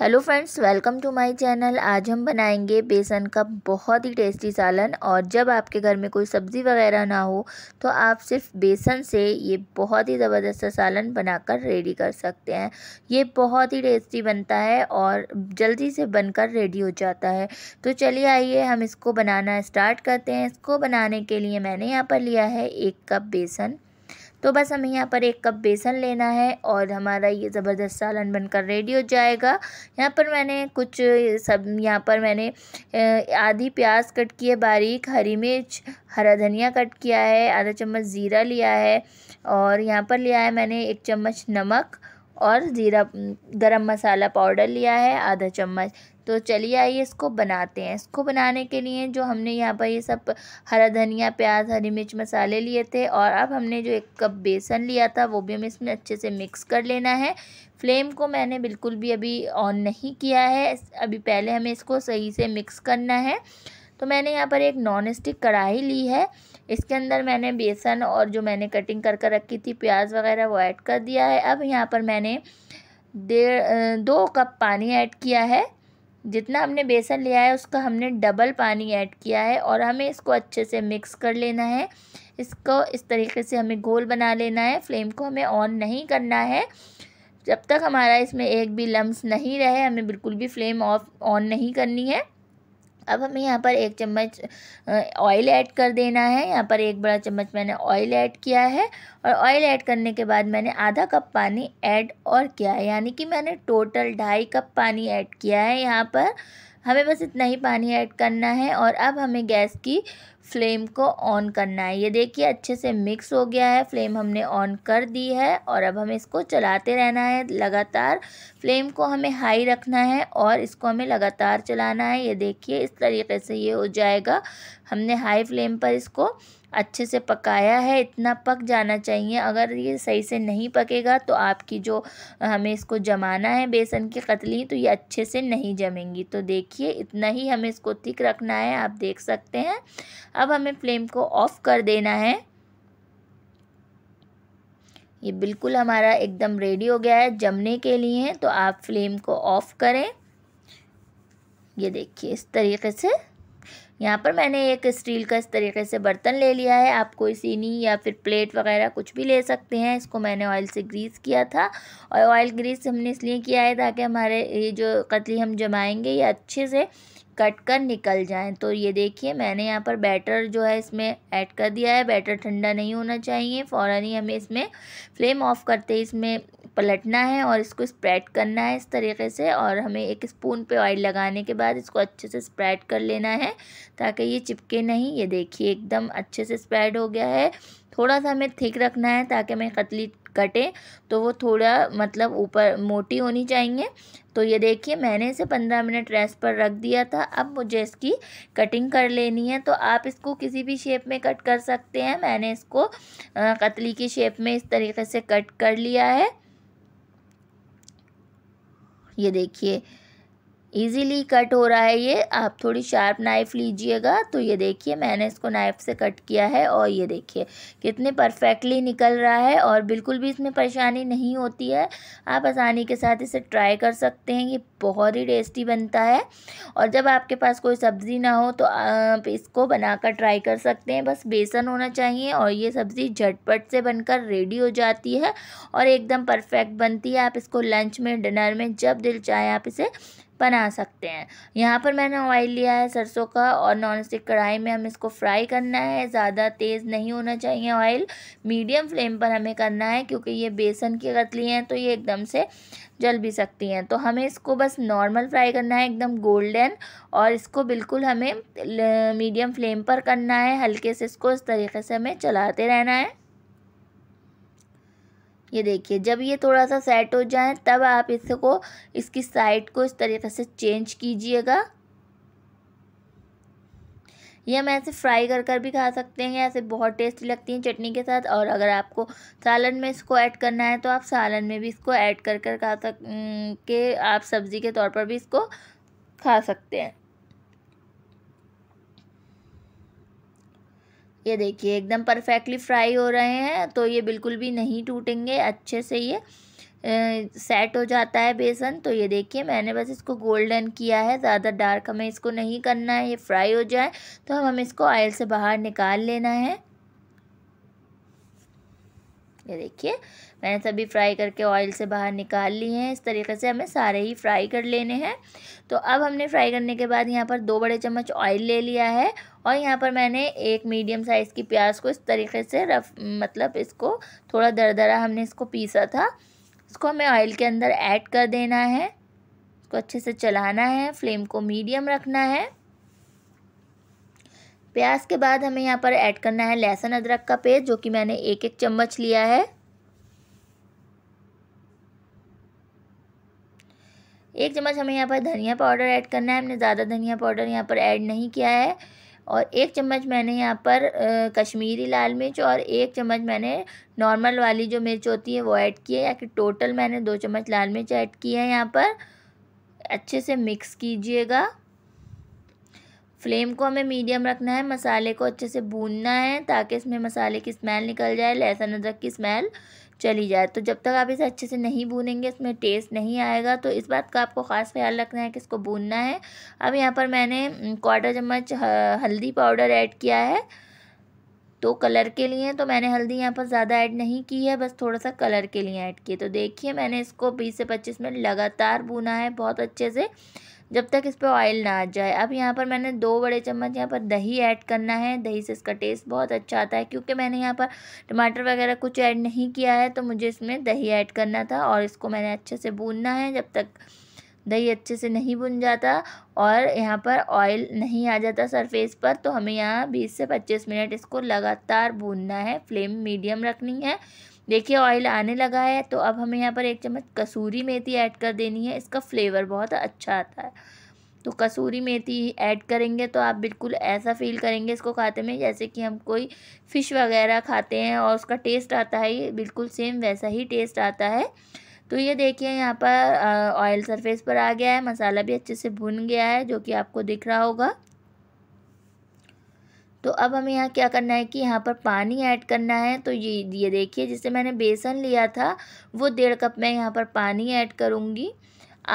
hello friends welcome to my channel आज हम बनाएंगे बेसन का बहुत ही टेस्टी सालन और जब आपके घर में कोई सब्ज़ी वगैरह ना हो तो आप सिर्फ बेसन से ये बहुत ही ज़बरदस्त सालन बनाकर रेडी कर सकते हैं ये बहुत ही टेस्टी बनता है और जल्दी से बनकर रेडी हो जाता है तो चलिए आइए हम इसको बनाना स्टार्ट करते हैं इसको बनाने के लिए मैंने यहाँ पर लिया है एक कप बेसन तो बस हमें यहाँ पर एक कप बेसन लेना है और हमारा ये ज़बरदस्त सालन बनकर रेडी हो जाएगा यहाँ पर मैंने कुछ सब यहाँ पर मैंने आधी प्याज कट की है बारीक हरी मिर्च हरा धनिया कट किया है आधा चम्मच ज़ीरा लिया है और यहाँ पर लिया है मैंने एक चम्मच नमक और ज़ीरा गरम मसाला पाउडर लिया है आधा चम्मच तो चलिए आइए इसको बनाते हैं इसको बनाने के लिए जो हमने यहाँ पर ये सब हरा धनिया प्याज हरी मिर्च मसाले लिए थे और अब हमने जो एक कप बेसन लिया था वो भी हमें इसमें अच्छे से मिक्स कर लेना है फ्लेम को मैंने बिल्कुल भी अभी ऑन नहीं किया है अभी पहले हमें इसको सही से मिक्स करना है तो मैंने यहाँ पर एक नॉन स्टिक कढ़ाई ली है इसके अंदर मैंने बेसन और जो मैंने कटिंग कर कर रखी थी प्याज वगैरह वो ऐड कर दिया है अब यहाँ पर मैंने डेढ़ दो कप पानी ऐड किया है जितना हमने बेसन लिया है उसका हमने डबल पानी ऐड किया है और हमें इसको अच्छे से मिक्स कर लेना है इसको इस तरीके से हमें घोल बना लेना है फ्लेम को हमें ऑन नहीं करना है जब तक हमारा इसमें एक भी लम्स नहीं रहे हमें बिल्कुल भी फ्लेम ऑफ ऑन नहीं करनी है अब हमें यहाँ पर एक चम्मच ऑयल ऐड कर देना है यहाँ पर एक बड़ा चम्मच मैंने ऑयल ऐड किया है और ऑयल ऐड करने के बाद मैंने आधा कप पानी ऐड और किया है यानी कि मैंने टोटल ढाई कप पानी ऐड किया है यहाँ पर हमें बस इतना ही पानी ऐड करना है और अब हमें गैस की फ्लेम को ऑन करना है ये देखिए अच्छे से मिक्स हो गया है फ्लेम हमने ऑन कर दी है और अब हमें इसको चलाते रहना है लगातार फ्लेम को हमें हाई रखना है और इसको हमें लगातार चलाना है ये देखिए इस तरीके से ये हो जाएगा हमने हाई फ्लेम पर इसको अच्छे से पकाया है इतना पक जाना चाहिए अगर ये सही से नहीं पकेगा तो आपकी जो हमें इसको जमाना है बेसन की कतली तो ये अच्छे से नहीं जमेंगी तो देखिए इतना ही हमें इसको थिक रखना है आप देख सकते हैं अब हमें फ्लेम को ऑफ़ कर देना है ये बिल्कुल हमारा एकदम रेडी हो गया है जमने के लिए तो आप फ्लेम को ऑफ़ करें ये देखिए इस तरीके से यहाँ पर मैंने एक स्टील का इस तरीके से बर्तन ले लिया है आप कोई सीनी या फिर प्लेट वगैरह कुछ भी ले सकते हैं इसको मैंने ऑयल से ग्रीस किया था और ऑयल ग्रीस हमने इसलिए किया है ताकि हमारे ये जो कतली हम जमाएंगे ये अच्छे से कट कर निकल जाएँ तो ये देखिए मैंने यहाँ पर बैटर जो है इसमें ऐड कर दिया है बैटर ठंडा नहीं होना चाहिए फ़ौर ही हमें इसमें फ्लेम ऑफ़ करते इसमें पलटना है और इसको स्प्रेड करना है इस तरीके से और हमें एक स्पून पे ऑयल लगाने के बाद इसको अच्छे से स्प्रेड कर लेना है ताकि ये चिपके नहीं ये देखिए एकदम अच्छे से स्प्रेड हो गया है थोड़ा सा हमें थिक रखना है ताकि हमें कतली कटे तो वो थोड़ा मतलब ऊपर मोटी होनी चाहिए तो ये देखिए मैंने इसे पंद्रह मिनट रेस्ट पर रख दिया था अब मुझे इसकी कटिंग कर लेनी है तो आप इसको किसी भी शेप में कट कर सकते हैं मैंने इसको कतली की शेप में इस तरीके से कट कर लिया है ये देखिए ईजीली कट हो रहा है ये आप थोड़ी शार्प नाइफ लीजिएगा तो ये देखिए मैंने इसको नाइफ से कट किया है और ये देखिए कितने परफेक्टली निकल रहा है और बिल्कुल भी इसमें परेशानी नहीं होती है आप आसानी के साथ इसे ट्राई कर सकते हैं ये बहुत ही टेस्टी बनता है और जब आपके पास कोई सब्ज़ी ना हो तो आप इसको बनाकर ट्राई कर सकते हैं बस बेसन होना चाहिए और ये सब्ज़ी झटपट से बनकर रेडी हो जाती है और एकदम परफेक्ट बनती है आप इसको लंच में डिनर में जब दिल चाहे आप इसे बना सकते हैं यहाँ पर मैंने ऑयल लिया है सरसों का और नॉन स्टिक कढ़ाई में हम इसको फ्राई करना है ज़्यादा तेज़ नहीं होना चाहिए ऑयल मीडियम फ्लेम पर हमें करना है क्योंकि ये बेसन की कतली हैं तो ये एकदम से जल भी सकती हैं तो हमें इसको बस नॉर्मल फ्राई करना है एकदम गोल्डन और इसको बिल्कुल हमें मीडियम फ्लेम पर करना है हल्के से इसको इस तरीके से हमें चलाते रहना है ये देखिए जब ये थोड़ा सा सेट हो जाए तब आप इसको इसकी साइड को इस तरीके से चेंज कीजिएगा ये हम ऐसे फ्राई कर कर भी खा सकते हैं ऐसे बहुत टेस्टी लगती हैं चटनी के साथ और अगर आपको सालन में इसको ऐड करना है तो आप सालन में भी इसको ऐड कर कर खा सक के आप सब्ज़ी के तौर पर भी इसको खा सकते हैं ये देखिए एकदम परफेक्टली फ्राई हो रहे हैं तो ये बिल्कुल भी नहीं टूटेंगे अच्छे से ये सेट हो जाता है बेसन तो ये देखिए मैंने बस इसको गोल्डन किया है ज़्यादा डार्क हमें इसको नहीं करना है ये फ्राई हो जाए तो हम हमें इसको ऑयल से बाहर निकाल लेना है ये देखिए मैंने सभी फ्राई करके ऑयल से बाहर निकाल लिए हैं इस तरीके से हमें सारे ही फ्राई कर लेने हैं तो अब हमने फ्राई करने के बाद यहाँ पर दो बड़े चम्मच ऑयल ले लिया है और यहाँ पर मैंने एक मीडियम साइज़ की प्याज को इस तरीके से रफ मतलब इसको थोड़ा दरदरा हमने इसको पीसा था इसको हमें ऑयल के अंदर ऐड कर देना है इसको अच्छे से चलाना है फ्लेम को मीडियम रखना है प्याज के बाद हमें यहाँ पर ऐड करना है लहसुन अदरक का पेस्ट जो कि मैंने एक एक चम्मच लिया है एक चम्मच हमें यहाँ पर धनिया पाउडर ऐड करना है हमने ज़्यादा धनिया पाउडर यहाँ पर ऐड नहीं किया है और एक चम्मच मैंने यहाँ पर कश्मीरी लाल मिर्च और एक चम्मच मैंने नॉर्मल वाली जो मिर्च होती है वो ऐड की है या कि टोटल मैंने दो चम्मच लाल मिर्च ऐड की है यहाँ पर अच्छे से मिक्स कीजिएगा फ्लेम को हमें मीडियम रखना है मसाले को अच्छे से भूनना है ताकि इसमें मसाले की स्मेल निकल जाए लहसुन अदरक की स्मेल चली जाए तो जब तक आप इसे अच्छे से नहीं भूनेंगे इसमें टेस्ट नहीं आएगा तो इस बात का आपको ख़ास ख्याल रखना है कि इसको भूनना है अब यहाँ पर मैंने क्वार्टर हम्म, चम्मच हल्दी पाउडर ऐड किया है तो कलर के लिए तो मैंने हल्दी यहाँ पर ज़्यादा ऐड नहीं की है बस थोड़ा सा कलर के लिए ऐड किए तो देखिए मैंने इसको बीस से पच्चीस मिनट लगातार भूना है बहुत अच्छे से जब तक इस पर ऑयल ना आ जाए अब यहाँ पर मैंने दो बड़े चम्मच यहाँ पर दही ऐड करना है दही से इसका टेस्ट बहुत अच्छा आता है क्योंकि मैंने यहाँ पर टमाटर वगैरह कुछ ऐड नहीं किया है तो मुझे इसमें दही ऐड करना था और इसको मैंने अच्छे से भूनना है जब तक दही अच्छे से नहीं भुन जाता और यहाँ पर ऑयल नहीं आ जाता सरफेस पर तो हमें यहाँ 20 से 25 मिनट इसको लगातार भूनना है फ्लेम मीडियम रखनी है देखिए ऑयल आने लगा है तो अब हमें यहाँ पर एक चम्मच कसूरी मेथी ऐड कर देनी है इसका फ्लेवर बहुत अच्छा आता है तो कसूरी मेथी ऐड करेंगे तो आप बिल्कुल ऐसा फील करेंगे इसको खाते में जैसे कि हम कोई फ़िश वगैरह खाते हैं और उसका टेस्ट आता है ये बिल्कुल सेम वैसा ही टेस्ट आता है तो ये देखिए यहाँ पर ऑयल सरफेस पर आ गया है मसाला भी अच्छे से भुन गया है जो कि आपको दिख रहा होगा तो अब हमें यहाँ क्या करना है कि यहाँ पर पानी ऐड करना है तो ये ये देखिए जिसे मैंने बेसन लिया था वो डेढ़ कप मैं यहाँ पर पानी ऐड करूँगी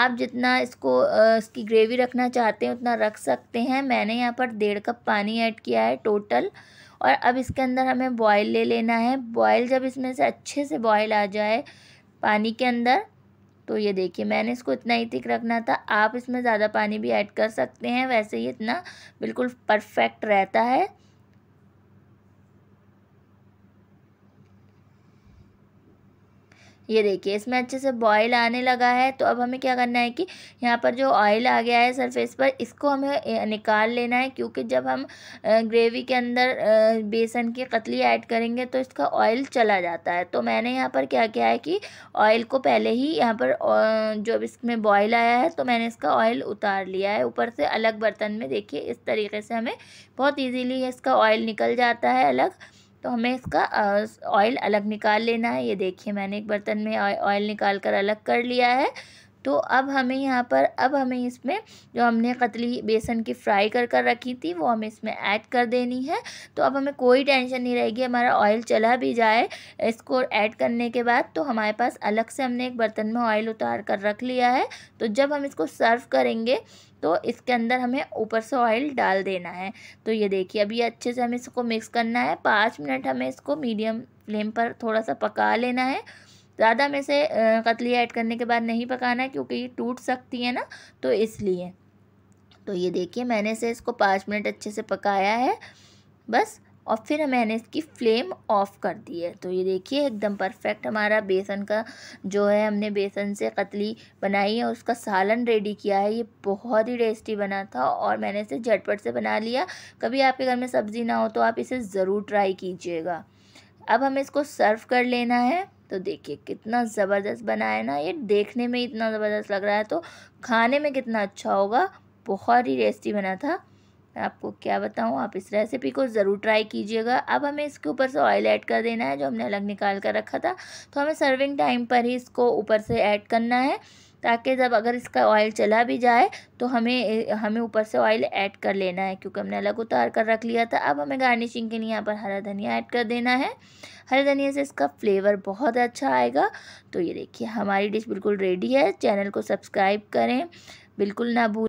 आप जितना इसको इसकी ग्रेवी रखना चाहते हैं उतना रख सकते हैं मैंने यहाँ पर डेढ़ कप पानी ऐड किया है टोटल और अब इसके अंदर हमें बॉयल ले लेना है बॉयल जब इसमें से अच्छे से बॉयल आ जाए पानी के अंदर तो ये देखिए मैंने इसको इतना ही थिक रखना था आप इसमें ज़्यादा पानी भी ऐड कर सकते हैं वैसे ही इतना बिल्कुल परफेक्ट रहता है ये देखिए इसमें अच्छे से बॉयल आने लगा है तो अब हमें क्या करना है कि यहाँ पर जो ऑयल आ गया है सरफेस पर इसको हमें निकाल लेना है क्योंकि जब हम ग्रेवी के अंदर बेसन की कतली ऐड करेंगे तो इसका ऑयल चला जाता है तो मैंने यहाँ पर क्या किया है कि ऑयल को पहले ही यहाँ पर जो अब इसमें बॉयल आया है तो मैंने इसका ऑयल उतार लिया है ऊपर से अलग बर्तन में देखिए इस तरीके से हमें बहुत ईजीली इसका ऑयल निकल जाता है अलग तो हमें इसका ऑयल अलग निकाल लेना है ये देखिए मैंने एक बर्तन में ऑयल निकाल कर अलग कर लिया है तो अब हमें यहाँ पर अब हमें इसमें जो हमने कतली बेसन की फ्राई कर कर रखी थी वो हमें इसमें ऐड कर देनी है तो अब हमें कोई टेंशन नहीं रहेगी हमारा ऑयल चला भी जाए इसको ऐड करने के बाद तो हमारे पास अलग से हमने एक बर्तन में ऑयल उतार कर रख लिया है तो जब हम इसको सर्व करेंगे तो इसके अंदर हमें ऊपर से ऑयल डाल देना है तो ये देखिए अभी अच्छे से हमें इसको मिक्स करना है पाँच मिनट हमें इसको मीडियम फ्लेम पर थोड़ा सा पका लेना है ज़्यादा में से कतली ऐड करने के बाद नहीं पकाना क्योंकि ये टूट सकती है ना तो इसलिए तो ये देखिए मैंने इसे इसको पाँच मिनट अच्छे से पकाया है बस और फिर मैंने इसकी फ्लेम ऑफ़ कर दी है तो ये देखिए एकदम परफेक्ट हमारा बेसन का जो है हमने बेसन से कतली बनाई है उसका सालन रेडी किया है ये बहुत ही टेस्टी बना था और मैंने इसे झटपट से बना लिया कभी आपके घर में सब्ज़ी ना हो तो आप इसे ज़रूर ट्राई कीजिएगा अब हमें इसको सर्व कर लेना है तो देखिए कितना ज़बरदस्त बना है ना ये देखने में इतना ज़बरदस्त लग रहा है तो खाने में कितना अच्छा होगा बहुत ही टेस्टी बना था आपको क्या बताऊँ आप इस रेसिपी को ज़रूर ट्राई कीजिएगा अब हमें इसके ऊपर से ऑयल ऐड कर देना है जो हमने अलग निकाल कर रखा था तो हमें सर्विंग टाइम पर ही इसको ऊपर से ऐड करना है ताकि जब अगर इसका ऑयल चला भी जाए तो हमें हमें ऊपर से ऑयल ऐड कर लेना है क्योंकि हमने अलग उतार कर रख लिया था अब हमें गार्निशिंग के लिए यहाँ पर हरा धनिया ऐड कर देना है हरे धनिया से इसका फ्लेवर बहुत अच्छा आएगा तो ये देखिए हमारी डिश बिल्कुल रेडी है चैनल को सब्सक्राइब करें बिल्कुल ना भूल